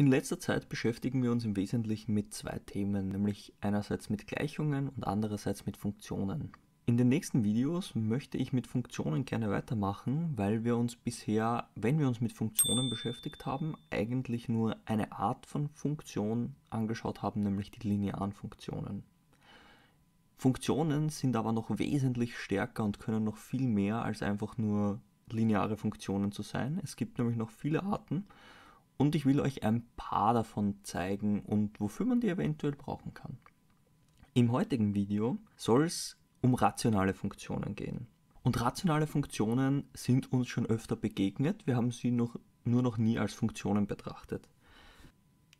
In letzter Zeit beschäftigen wir uns im Wesentlichen mit zwei Themen, nämlich einerseits mit Gleichungen und andererseits mit Funktionen. In den nächsten Videos möchte ich mit Funktionen gerne weitermachen, weil wir uns bisher, wenn wir uns mit Funktionen beschäftigt haben, eigentlich nur eine Art von Funktion angeschaut haben, nämlich die linearen Funktionen. Funktionen sind aber noch wesentlich stärker und können noch viel mehr als einfach nur lineare Funktionen zu sein. Es gibt nämlich noch viele Arten und ich will euch ein paar davon zeigen und wofür man die eventuell brauchen kann. Im heutigen Video soll es um rationale Funktionen gehen. Und rationale Funktionen sind uns schon öfter begegnet, wir haben sie noch, nur noch nie als Funktionen betrachtet.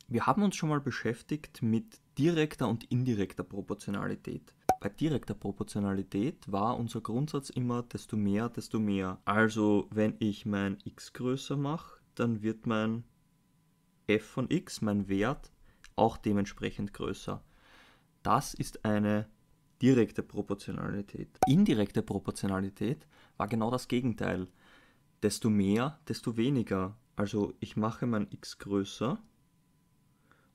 Wir haben uns schon mal beschäftigt mit direkter und indirekter Proportionalität. Bei direkter Proportionalität war unser Grundsatz immer, desto mehr, desto mehr. Also wenn ich mein x größer mache, dann wird mein f von x, mein Wert, auch dementsprechend größer. Das ist eine direkte Proportionalität. Indirekte Proportionalität war genau das Gegenteil. Desto mehr, desto weniger. Also ich mache mein x größer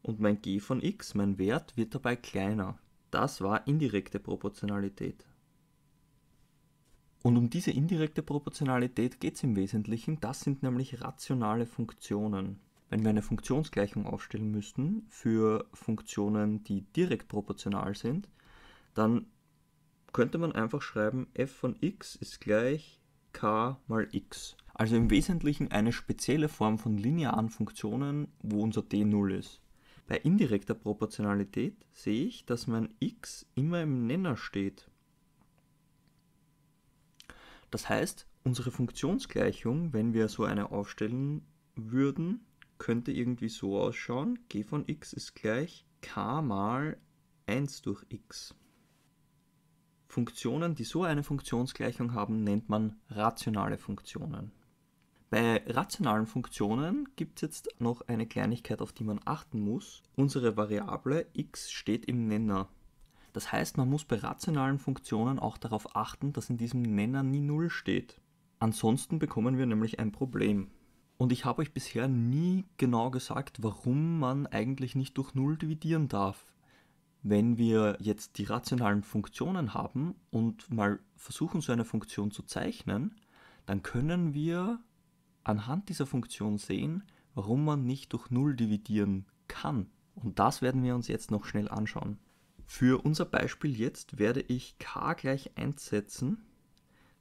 und mein g von x, mein Wert, wird dabei kleiner. Das war indirekte Proportionalität. Und um diese indirekte Proportionalität geht es im Wesentlichen. Das sind nämlich rationale Funktionen. Wenn wir eine Funktionsgleichung aufstellen müssten für Funktionen, die direkt proportional sind, dann könnte man einfach schreiben, f von x ist gleich k mal x. Also im Wesentlichen eine spezielle Form von linearen Funktionen, wo unser d 0 ist. Bei indirekter Proportionalität sehe ich, dass mein x immer im Nenner steht. Das heißt, unsere Funktionsgleichung, wenn wir so eine aufstellen würden, könnte irgendwie so ausschauen. g von x ist gleich k mal 1 durch x. Funktionen, die so eine Funktionsgleichung haben, nennt man rationale Funktionen. Bei rationalen Funktionen gibt es jetzt noch eine Kleinigkeit, auf die man achten muss. Unsere Variable x steht im Nenner. Das heißt, man muss bei rationalen Funktionen auch darauf achten, dass in diesem Nenner nie 0 steht. Ansonsten bekommen wir nämlich ein Problem. Und ich habe euch bisher nie genau gesagt, warum man eigentlich nicht durch 0 dividieren darf. Wenn wir jetzt die rationalen Funktionen haben und mal versuchen, so eine Funktion zu zeichnen, dann können wir anhand dieser Funktion sehen, warum man nicht durch 0 dividieren kann. Und das werden wir uns jetzt noch schnell anschauen. Für unser Beispiel jetzt werde ich k gleich 1 setzen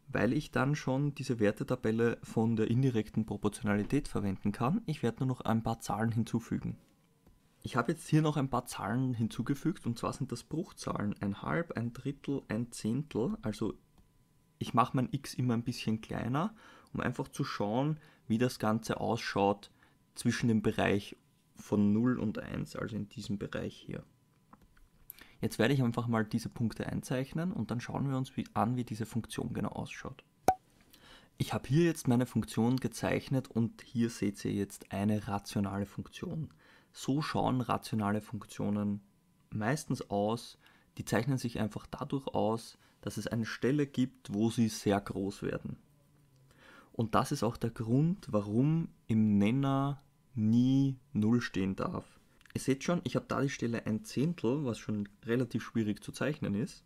weil ich dann schon diese Wertetabelle von der indirekten Proportionalität verwenden kann. Ich werde nur noch ein paar Zahlen hinzufügen. Ich habe jetzt hier noch ein paar Zahlen hinzugefügt und zwar sind das Bruchzahlen, ein Halb, ein Drittel, ein Zehntel. Also ich mache mein x immer ein bisschen kleiner, um einfach zu schauen, wie das Ganze ausschaut zwischen dem Bereich von 0 und 1, also in diesem Bereich hier. Jetzt werde ich einfach mal diese Punkte einzeichnen und dann schauen wir uns wie an, wie diese Funktion genau ausschaut. Ich habe hier jetzt meine Funktion gezeichnet und hier seht ihr jetzt eine rationale Funktion. So schauen rationale Funktionen meistens aus. Die zeichnen sich einfach dadurch aus, dass es eine Stelle gibt, wo sie sehr groß werden. Und das ist auch der Grund, warum im Nenner nie 0 stehen darf. Ihr seht schon, ich habe da die Stelle ein Zehntel, was schon relativ schwierig zu zeichnen ist.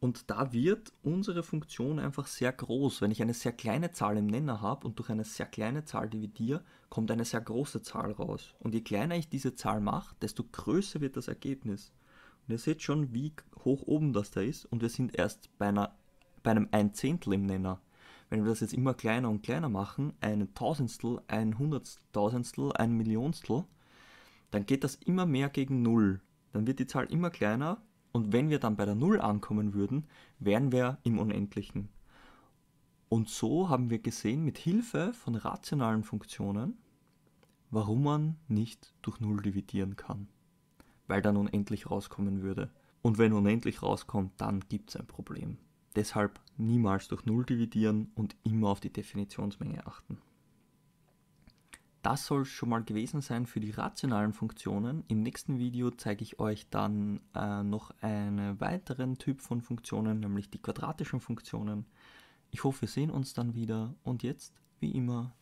Und da wird unsere Funktion einfach sehr groß. Wenn ich eine sehr kleine Zahl im Nenner habe und durch eine sehr kleine Zahl dividiere, kommt eine sehr große Zahl raus. Und je kleiner ich diese Zahl mache, desto größer wird das Ergebnis. Und ihr seht schon, wie hoch oben das da ist. Und wir sind erst bei, einer, bei einem ein Zehntel im Nenner. Wenn wir das jetzt immer kleiner und kleiner machen, ein Tausendstel, ein Hunderttausendstel, ein Millionstel, dann geht das immer mehr gegen 0. Dann wird die Zahl immer kleiner und wenn wir dann bei der 0 ankommen würden, wären wir im Unendlichen. Und so haben wir gesehen, mit Hilfe von rationalen Funktionen, warum man nicht durch 0 dividieren kann. Weil dann unendlich rauskommen würde. Und wenn unendlich rauskommt, dann gibt es ein Problem. Deshalb niemals durch 0 dividieren und immer auf die Definitionsmenge achten. Das soll schon mal gewesen sein für die rationalen Funktionen. Im nächsten Video zeige ich euch dann äh, noch einen weiteren Typ von Funktionen, nämlich die quadratischen Funktionen. Ich hoffe, wir sehen uns dann wieder und jetzt, wie immer.